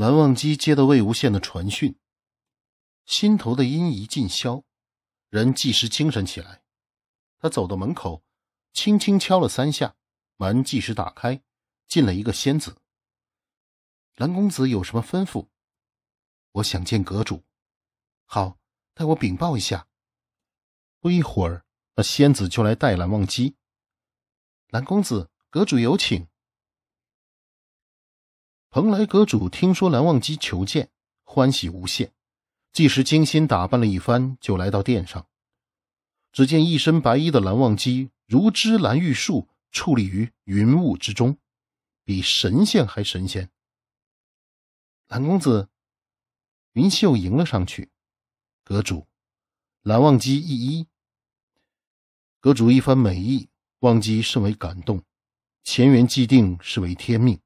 蓝忘机接到魏无羡的传讯，心头的阴疑尽消，人即时精神起来。他走到门口，轻轻敲了三下，门即时打开，进了一个仙子。蓝公子有什么吩咐？我想见阁主。好，代我禀报一下。不一会儿，那仙子就来带蓝忘机。蓝公子，阁主有请。蓬莱阁主听说蓝忘机求见，欢喜无限，即时精心打扮了一番，就来到殿上。只见一身白衣的蓝忘机如芝兰玉树，矗立于云雾之中，比神仙还神仙。蓝公子，云秀迎了上去。阁主，蓝忘机一一。阁主一番美意，忘机甚为感动。前缘既定，是为天命。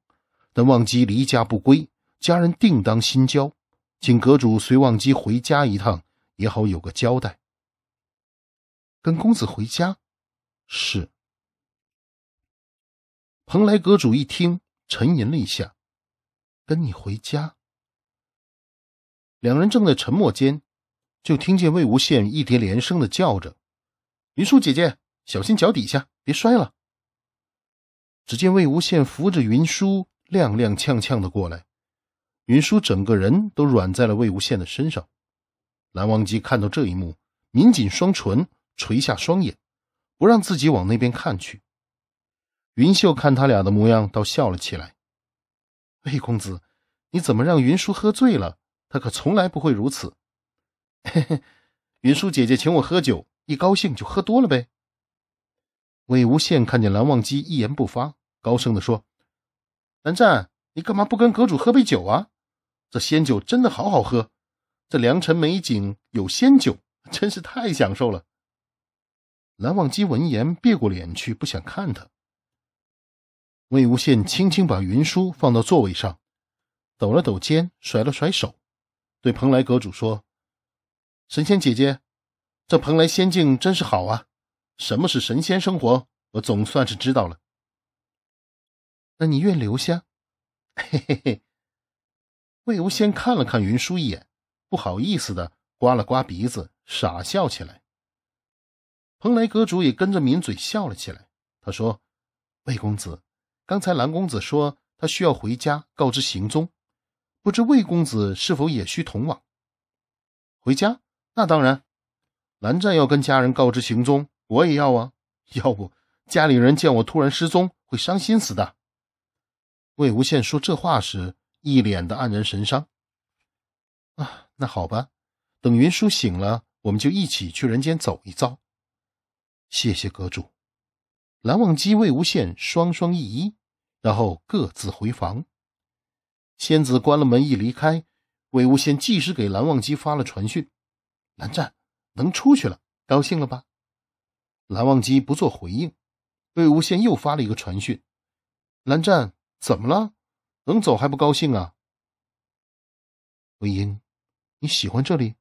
等忘机离家不归，家人定当心焦，请阁主随忘机回家一趟也好有个交代。跟公子回家？是。蓬莱阁主一听，沉吟了一下：“跟你回家。”两人正在沉默间，就听见魏无羡一叠连声的叫着：“云舒姐姐，小心脚底下，别摔了。”只见魏无羡扶着云舒踉踉跄跄的过来，云舒整个人都软在了魏无羡的身上。蓝忘机看到这一幕，抿紧双唇，垂下双眼，不让自己往那边看去。云秀看他俩的模样，倒笑了起来。魏公子，你怎么让云舒喝醉了？他可从来不会如此。嘿嘿，云舒姐姐请我喝酒，一高兴就喝多了呗。魏无羡看见蓝忘机一言不发，高声的说。南湛，你干嘛不跟阁主喝杯酒啊？这仙酒真的好好喝，这良辰美景有仙酒，真是太享受了。蓝忘机闻言，别过脸去，不想看他。魏无羡轻轻把云舒放到座位上，抖了抖肩，甩了甩手，对蓬莱阁主说：“神仙姐姐，这蓬莱仙境真是好啊！什么是神仙生活？我总算是知道了。”那你愿留下？嘿嘿嘿。魏无羡看了看云舒一眼，不好意思的刮了刮鼻子，傻笑起来。蓬莱阁主也跟着抿嘴笑了起来。他说：“魏公子，刚才蓝公子说他需要回家告知行踪，不知魏公子是否也需同往？回家？那当然。蓝湛要跟家人告知行踪，我也要啊。要不家里人见我突然失踪，会伤心死的。”魏无羡说这话时，一脸的黯然神伤。啊，那好吧，等云舒醒了，我们就一起去人间走一遭。谢谢阁主。蓝忘机、魏无羡双双一揖，然后各自回房。仙子关了门一离开，魏无羡即时给蓝忘机发了传讯：“蓝湛，能出去了，高兴了吧？”蓝忘机不做回应。魏无羡又发了一个传讯：“蓝湛。”怎么了？能走还不高兴啊？魏婴，你喜欢这里？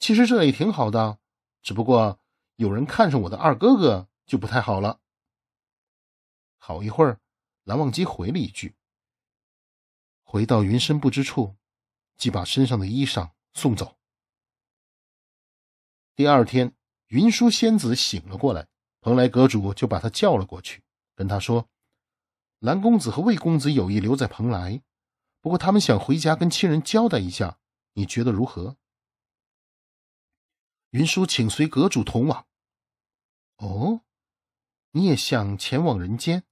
其实这里挺好的，只不过有人看上我的二哥哥就不太好了。好一会儿，蓝忘机回了一句：“回到云深不知处，即把身上的衣裳送走。”第二天，云舒仙子醒了过来，蓬莱阁主就把他叫了过去，跟他说。蓝公子和魏公子有意留在蓬莱，不过他们想回家跟亲人交代一下。你觉得如何？云舒，请随阁主同往。哦，你也想前往人间？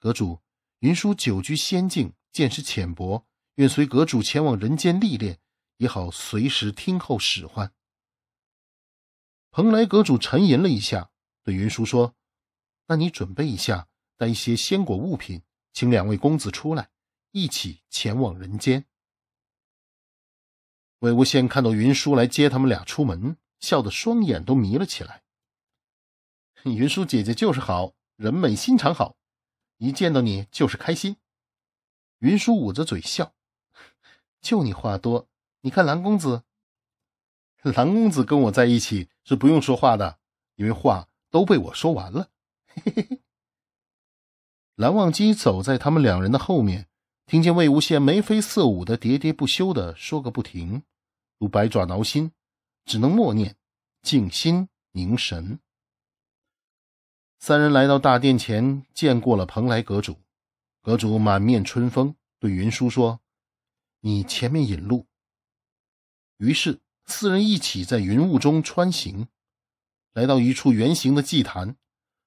阁主，云舒久居仙境，见识浅薄，愿随阁主前往人间历练，也好随时听候使唤。蓬莱阁主沉吟了一下，对云舒说：“那你准备一下。”带一些鲜果物品，请两位公子出来，一起前往人间。魏无羡看到云舒来接他们俩出门，笑得双眼都迷了起来。云舒姐姐就是好人美心肠好，一见到你就是开心。云舒捂着嘴笑，就你话多。你看蓝公子，蓝公子跟我在一起是不用说话的，因为话都被我说完了。嘿嘿嘿。蓝忘机走在他们两人的后面，听见魏无羡眉飞色舞的喋喋不休的说个不停，如百爪挠心，只能默念静心凝神。三人来到大殿前，见过了蓬莱阁主，阁主满面春风对云舒说：“你前面引路。”于是四人一起在云雾中穿行，来到一处圆形的祭坛，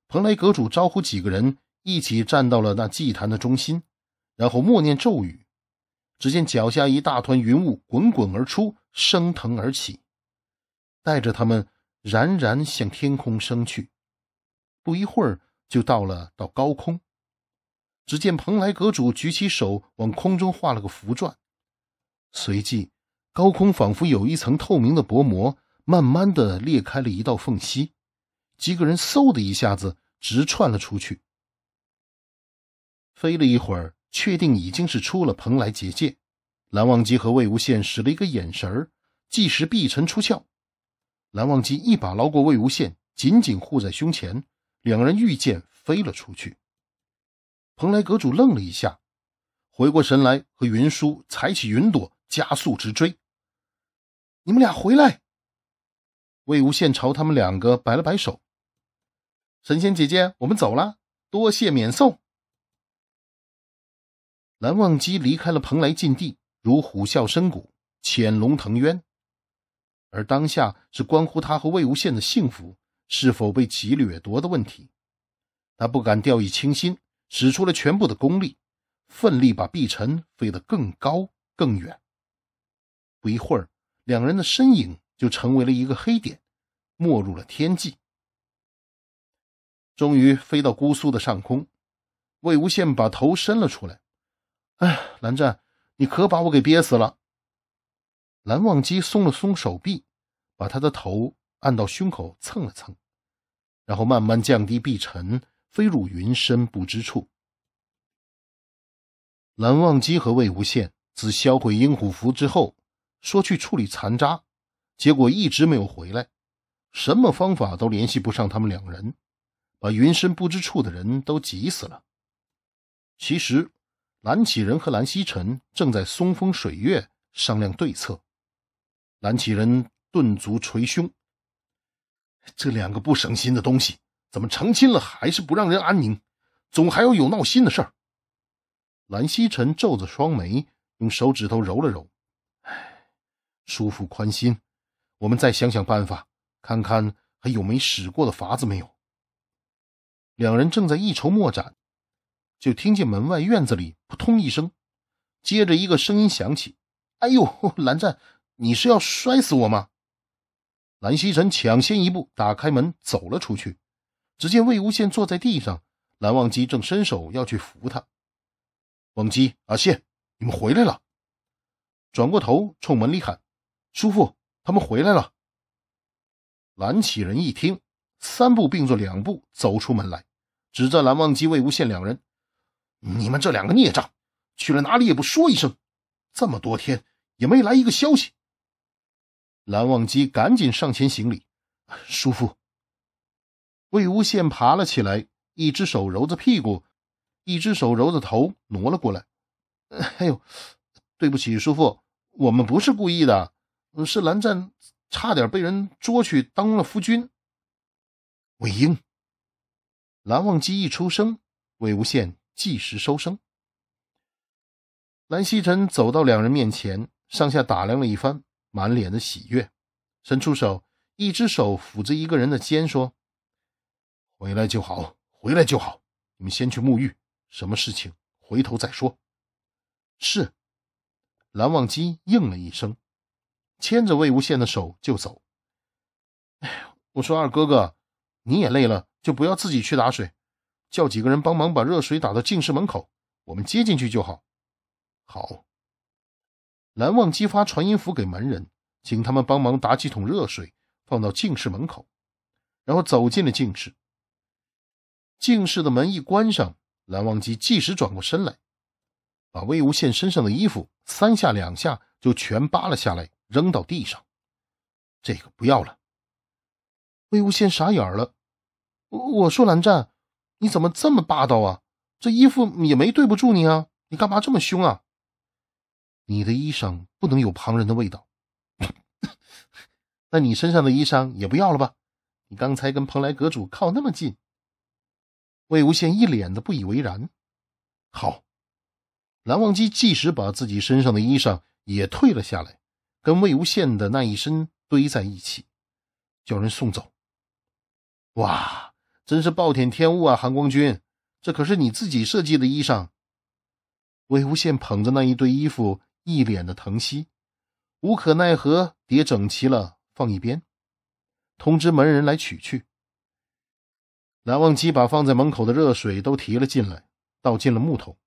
蓬莱阁主招呼几个人。一起站到了那祭坛的中心，然后默念咒语。只见脚下一大团云雾滚滚而出，升腾而起，带着他们冉冉向天空升去。不一会儿，就到了到高空。只见蓬莱阁主举起手往空中画了个符篆，随即高空仿佛有一层透明的薄膜，慢慢的裂开了一道缝隙，几个人嗖的一下子直窜了出去。飞了一会儿，确定已经是出了蓬莱结界，蓝忘机和魏无羡使了一个眼神儿，即时碧尘出鞘。蓝忘机一把捞过魏无羡，紧紧护在胸前，两人御剑飞了出去。蓬莱阁主愣了一下，回过神来，和云舒踩起云朵，加速直追。你们俩回来！魏无羡朝他们两个摆了摆手：“神仙姐姐，我们走了，多谢免送。”蓝忘机离开了蓬莱禁地，如虎啸深谷，潜龙腾渊。而当下是关乎他和魏无羡的幸福是否被其掠夺的问题，他不敢掉以轻心，使出了全部的功力，奋力把碧晨飞得更高更远。不一会儿，两人的身影就成为了一个黑点，没入了天际。终于飞到姑苏的上空，魏无羡把头伸了出来。哎，蓝湛，你可把我给憋死了！蓝忘机松了松手臂，把他的头按到胸口蹭了蹭，然后慢慢降低，臂沉飞入云深不知处。蓝忘机和魏无羡自销毁鹰虎符之后，说去处理残渣，结果一直没有回来，什么方法都联系不上他们两人，把云深不知处的人都急死了。其实。蓝启仁和蓝曦臣正在松风水月商量对策。蓝启仁顿足捶胸：“这两个不省心的东西，怎么成亲了还是不让人安宁？总还要有闹心的事儿。”蓝曦臣皱着双眉，用手指头揉了揉：“唉，叔父宽心，我们再想想办法，看看还有没使过的法子没有。”两人正在一筹莫展。就听见门外院子里扑通一声，接着一个声音响起：“哎呦，蓝湛，你是要摔死我吗？”蓝曦臣抢先一步打开门走了出去，只见魏无羡坐在地上，蓝忘机正伸手要去扶他。忘机，阿羡，你们回来了！转过头冲门里喊：“叔父，他们回来了！”蓝启仁一听，三步并作两步走出门来，指着蓝忘机、魏无羡两人。你们这两个孽障，去了哪里也不说一声，这么多天也没来一个消息。蓝忘机赶紧上前行礼，叔父。魏无羡爬了起来，一只手揉着屁股，一只手揉着头，挪了过来。哎呦，对不起，叔父，我们不是故意的，是蓝湛差点被人捉去当了夫君。魏婴，蓝忘机一出生，魏无羡。计时收声。蓝曦臣走到两人面前，上下打量了一番，满脸的喜悦，伸出手，一只手抚着一个人的肩，说：“回来就好，回来就好。你们先去沐浴，什么事情回头再说。”是。蓝忘机应了一声，牵着魏无羡的手就走。“哎，我说二哥哥，你也累了，就不要自己去打水。”叫几个人帮忙把热水打到净室门口，我们接进去就好。好。蓝忘机发传音符给门人，请他们帮忙打几桶热水放到净室门口，然后走进了净室。净室的门一关上，蓝忘机即时转过身来，把魏无羡身上的衣服三下两下就全扒了下来，扔到地上。这个不要了。魏无羡傻眼了。我说蓝湛。你怎么这么霸道啊？这衣服也没对不住你啊，你干嘛这么凶啊？你的衣裳不能有旁人的味道，那你身上的衣裳也不要了吧？你刚才跟蓬莱阁主靠那么近。魏无羡一脸的不以为然。好，蓝忘机即时把自己身上的衣裳也退了下来，跟魏无羡的那一身堆在一起，叫人送走。哇！真是暴殄天物啊，韩光君！这可是你自己设计的衣裳。魏无羡捧着那一堆衣服，一脸的疼惜，无可奈何叠整齐了，放一边，通知门人来取去。蓝忘机把放在门口的热水都提了进来，倒进了木桶。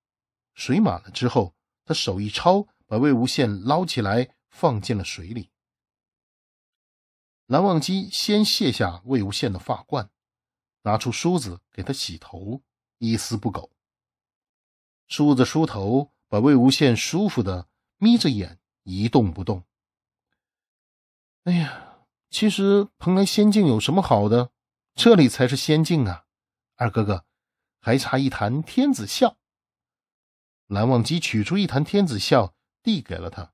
水满了之后，他手一抄，把魏无羡捞起来，放进了水里。蓝忘机先卸下魏无羡的发冠。拿出梳子给他洗头，一丝不苟。梳子梳头，把魏无羡舒服的眯着眼，一动不动。哎呀，其实蓬莱仙境有什么好的？这里才是仙境啊！二哥哥，还差一坛天子笑。蓝忘机取出一坛天子笑，递给了他。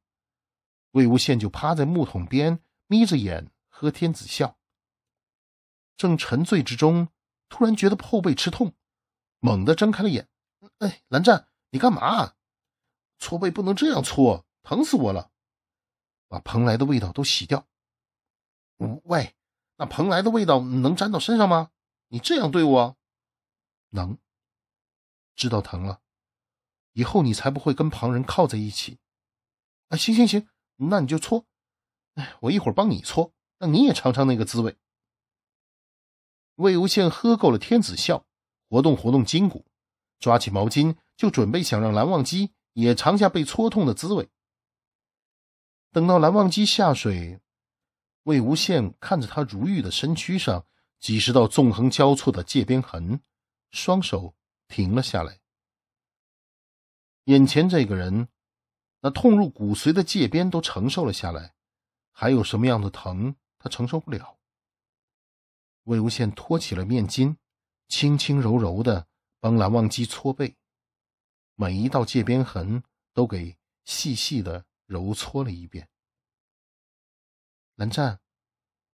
魏无羡就趴在木桶边，眯着眼喝天子笑，正沉醉之中。突然觉得后背吃痛，猛地睁开了眼。哎，蓝湛，你干嘛？搓背不能这样搓，疼死我了！把蓬莱的味道都洗掉。喂，那蓬莱的味道能沾到身上吗？你这样对我，能？知道疼了，以后你才不会跟旁人靠在一起。啊，行行行，那你就搓。哎，我一会儿帮你搓，让你也尝尝那个滋味。魏无羡喝够了天子笑，活动活动筋骨，抓起毛巾就准备想让蓝忘机也尝下被搓痛的滋味。等到蓝忘机下水，魏无羡看着他如玉的身躯上几十道纵横交错的界边痕，双手停了下来。眼前这个人，那痛入骨髓的界边都承受了下来，还有什么样的疼他承受不了？魏无羡托起了面巾，轻轻柔柔的帮蓝忘机搓背，每一道界边痕都给细细的揉搓了一遍。蓝湛，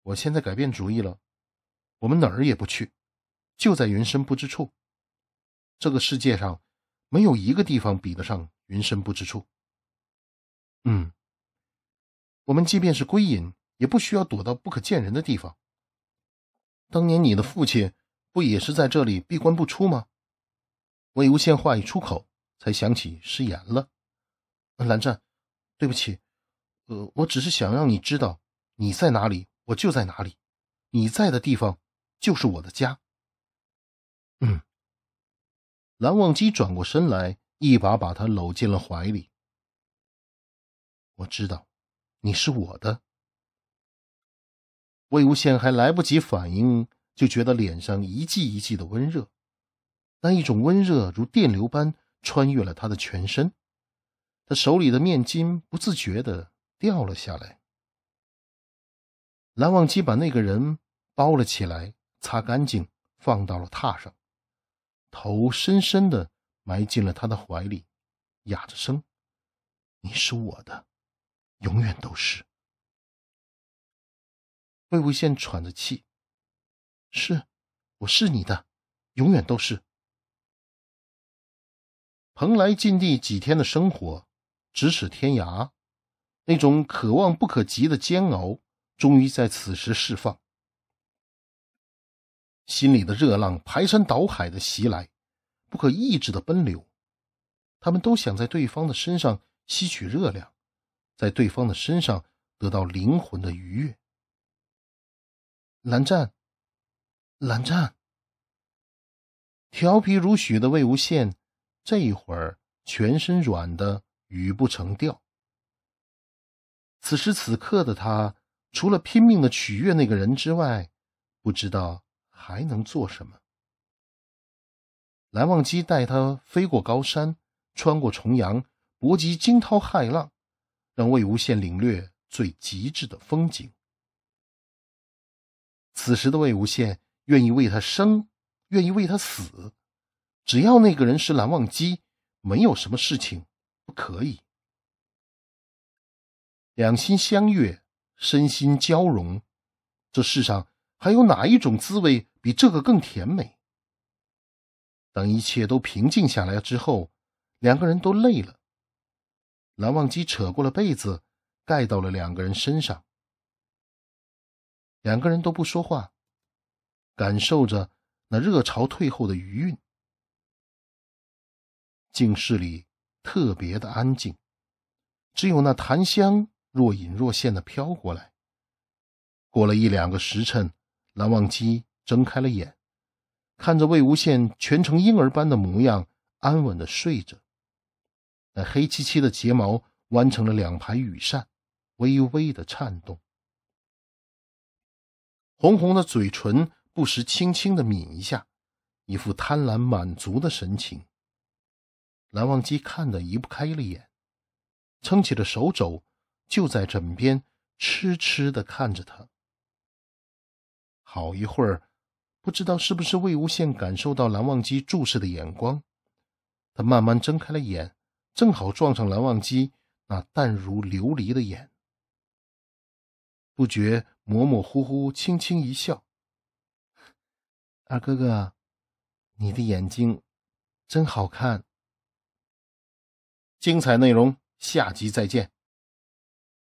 我现在改变主意了，我们哪儿也不去，就在云深不知处。这个世界上没有一个地方比得上云深不知处。嗯，我们即便是归隐，也不需要躲到不可见人的地方。当年你的父亲不也是在这里闭关不出吗？魏无羡话一出口，才想起失言了。蓝湛，对不起，呃，我只是想让你知道，你在哪里，我就在哪里，你在的地方就是我的家。嗯。蓝忘机转过身来，一把把他搂进了怀里。我知道，你是我的。魏无羡还来不及反应，就觉得脸上一季一季的温热，那一种温热如电流般穿越了他的全身，他手里的面巾不自觉的掉了下来。蓝忘机把那个人包了起来，擦干净，放到了榻上，头深深的埋进了他的怀里，哑着声：“你是我的，永远都是。”魏无羡喘着气：“是，我是你的，永远都是。”蓬莱禁地几天的生活，咫尺天涯，那种可望不可及的煎熬，终于在此时释放。心里的热浪排山倒海的袭来，不可抑制的奔流。他们都想在对方的身上吸取热量，在对方的身上得到灵魂的愉悦。蓝湛，蓝湛，调皮如许的魏无羡，这一会儿全身软的语不成调。此时此刻的他，除了拼命的取悦那个人之外，不知道还能做什么。蓝忘机带他飞过高山，穿过重洋，搏击惊涛骇浪，让魏无羡领略最极致的风景。此时的魏无羡愿意为他生，愿意为他死，只要那个人是蓝忘机，没有什么事情不可以。两心相悦，身心交融，这世上还有哪一种滋味比这个更甜美？等一切都平静下来之后，两个人都累了，蓝忘机扯过了被子，盖到了两个人身上。两个人都不说话，感受着那热潮退后的余韵。静室里特别的安静，只有那檀香若隐若现的飘过来。过了一两个时辰，蓝忘机睁开了眼，看着魏无羡全成婴儿般的模样，安稳的睡着，那黑漆漆的睫毛弯成了两排羽扇，微微的颤动。红红的嘴唇不时轻轻的抿一下，一副贪婪满足的神情。蓝忘机看得移不开了眼，撑起了手肘，就在枕边痴痴的看着他。好一会儿，不知道是不是魏无羡感受到蓝忘机注视的眼光，他慢慢睁开了眼，正好撞上蓝忘机那淡如琉璃的眼，不觉。模模糊糊，轻轻一笑。二哥哥，你的眼睛真好看。精彩内容，下集再见。